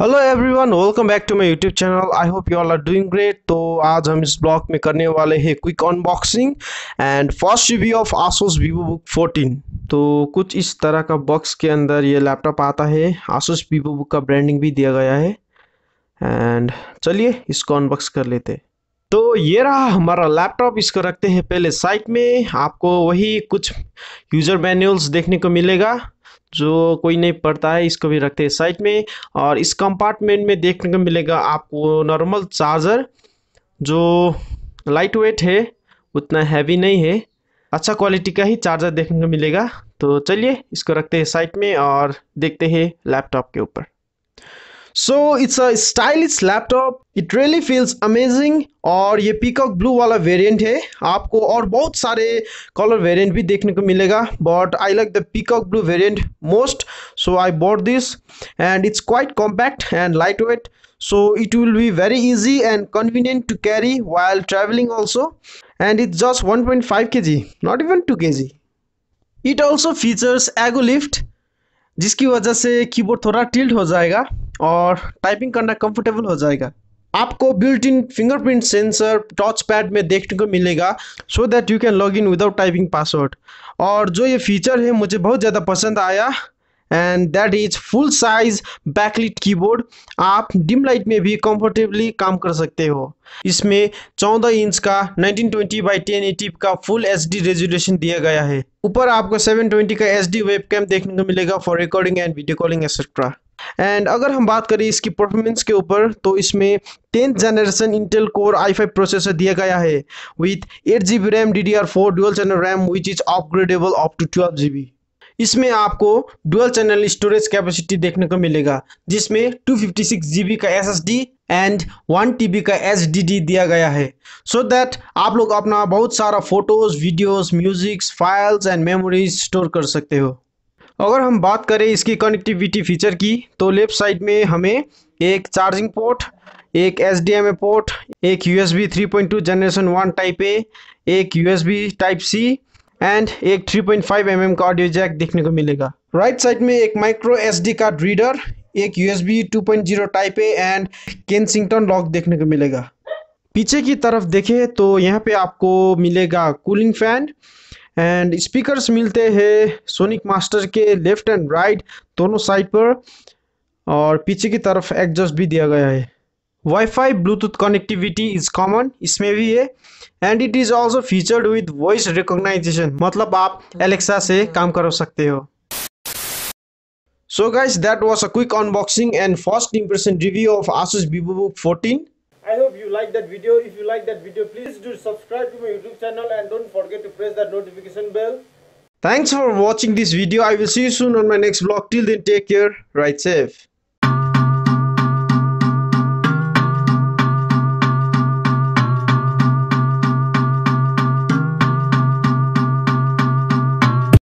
hello everyone welcome back to my YouTube channel I hope you all are doing great तो आज हम इस blog में करने वाले हैं quick unboxing and first review of Asus Vivo Book 14 तो कुछ इस तरह का बॉक्स के अंदर ये लैपटॉप आता है आसोस वीवो बुक का ब्रांडिंग भी दिया गया है एंड चलिए इसको अनबॉक्स कर लेते तो ये रहा हमारा लैपटॉप इसको रखते हैं पहले साइट में आपको वही कुछ यूज़र मैनुअल्स देखने को मिलेगा जो कोई नहीं पढ़ता है इसको भी रखते हैं साइड में और इस कंपार्टमेंट में देखने को मिलेगा आपको नॉर्मल चार्जर जो लाइट वेट है उतना हैवी नहीं है अच्छा क्वालिटी का ही चार्जर देखने को मिलेगा तो चलिए इसको रखते हैं साइड में और देखते हैं लैपटॉप के ऊपर so it's a stylish laptop it really feels amazing और ये पीकॉक ब्लू वाला वेरिएंट है आपको और बहुत सारे कलर वेरिएंट भी देखने को मिलेगा but I like the peacock blue variant most so I bought this and it's quite compact and light weight so it will very easy and convenient to carry while convenient also and it's just one point five K G not even two K G it also features ergo lift जिसकी वजह से keyboard थोड़ा tilt हो जाएगा और typing करना comfortable हो जाएगा आपको built in fingerprint sensor touch pad में देखने को मिलेगा so that you can log in without typing password और जो ये फीचर है मुझे बहुत ज़्यादा पसंद आया and that is full size backlit keyboard आप डिम लाइट में भी कंफर्टेबली काम कर सकते हो इसमें चौदह इंच का 1920 ट्वेंटी बाई टेन का फुल एचडी रेजोल्यूशन दिया गया है ऊपर आपको 720 का एचडी वेबकैम देखने को मिलेगा for recording and video calling etcetera and अगर हम बात करें इसकी परफॉर्मेंस के ऊपर तो इसमें tenth generation Intel Core I five processor दिया गया है with eight G B RAM D D R four dual channel RAM which is upgradable up to twelve G B इसमें आपको डुअल चैनल स्टोरेज कैपेसिटी देखने को मिलेगा जिसमें two fifty six G B का S S D and one T का H दिया गया है सो so दैट आप लोग अपना बहुत सारा photos videos musics files and memories store कर सकते हो अगर हम बात करें इसकी कनेक्टिविटी फीचर की तो लेफ्ट साइड में हमें एक चार्जिंग पोर्ट एक S D M A port एक U S B three point two generation one type A एक U S B type C and एक three point five M M का ऑडियो जैक देखने को मिलेगा राइट साइड में एक micro S D card reader एक U S B two point zero type A and Kensington lock देखने को मिलेगा पीछे की तरफ देखें तो यहाँ पे आपको मिलेगा कूलिंग फैन एंड स्पीकर्स मिलते हैं सोनिक मास्टर के लेफ्ट एंड राइट दोनों साइड पर और पीछे की तरफ एडजस्ट भी दिया गया है WiFi Bluetooth connectivity is common इसमें भी है and it is also featured with voice recognisation मतलब आप एलेक्सा से काम कर सकते हो so guys that was a quick unboxing and first impression review of Asus Vivo Book fourteen you like that video if you like that video please do subscribe to my youtube channel and don't forget to press that notification bell thanks for watching this video i will see you soon on my next vlog till then take care ride safe